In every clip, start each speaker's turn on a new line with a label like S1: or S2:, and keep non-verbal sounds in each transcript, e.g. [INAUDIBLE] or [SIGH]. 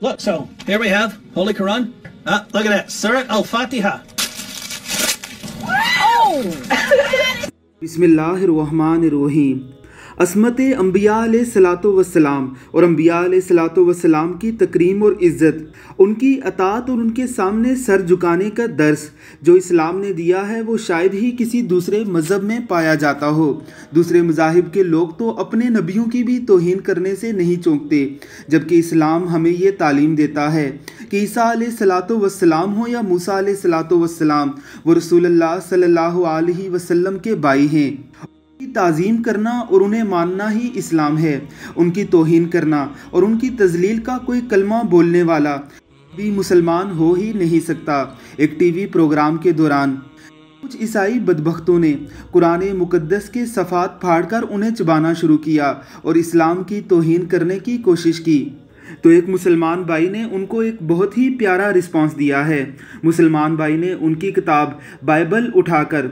S1: Look, so here we have Holy Quran. Ah, look at that, Surah Al-Fatiha. Oh. [LAUGHS] Bismillahir Rahmanir Rahim. असमत अम्बिया सलातो वसलाम और अम्बिया सलातो वसलाम की तक्रीम और इज़्ज़त उनकी अतात और उनके सामने सर झुकाने का दर्स जो इस्लाम ने दिया है वो शायद ही किसी दूसरे मज़हब में पाया जाता हो दूसरे मजाहब के लोग तो अपने नबियों की भी तोहन करने से नहीं चौंकते जबकि इस्लाम हमें ये तालीम देता है कि ईसा सलात वसलाम हो या मूसा सलात वसलाम वो रसूल सल्ला वसलम के भाई हैं तज़ीम करना और उन्हें मानना ही इस्लाम है उनकी तोहन करना और उनकी तजलील का कोई कलमा बोलने वाला भी मुसलमान हो ही नहीं सकता एक टीवी प्रोग्राम के दौरान कुछ ईसाई बदबख्तों ने कुरान मुकद्दस के सफ़ात फाड़कर उन्हें चबाना शुरू किया और इस्लाम की तोहन करने की कोशिश की तो एक मुसलमान भाई ने उनको एक बहुत ही प्यारा रिस्पांस दिया है मुसलमान भाई ने उनकी किताब बाइबल उठाकर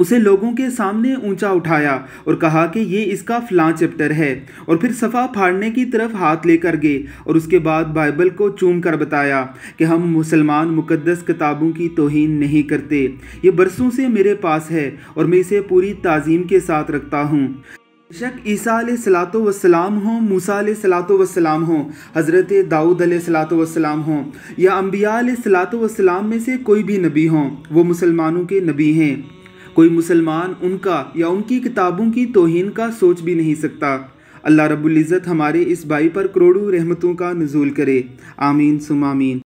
S1: उसे लोगों के सामने ऊंचा उठाया और कहा कि ये इसका फ्लां चैप्टर है और फिर सफ़ा फाड़ने की तरफ हाथ लेकर गए और उसके बाद बाइबल को चूम कर बताया कि हम मुसलमान मुकद्दस किताबों की तोहन नहीं करते ये बरसों से मेरे पास है और मैं इसे पूरी तज़ीम के साथ रखता हूँ बेशक ईसा सलात वसलाम हों मूसा सलात वसलाम हों हज़रत दाऊद सलात वसलाम हों या अम्बिया सलात वसलाम में से कोई भी नबी हों वो मुसलमानों के नबी हैं कोई मुसलमान उनका या उनकी किताबों की तोहन का सोच भी नहीं सकता अल्लाह रबुल्ज़त हमारे इस भाई पर करोड़ों रहमतों का नजूल करे आमीन सुमामीन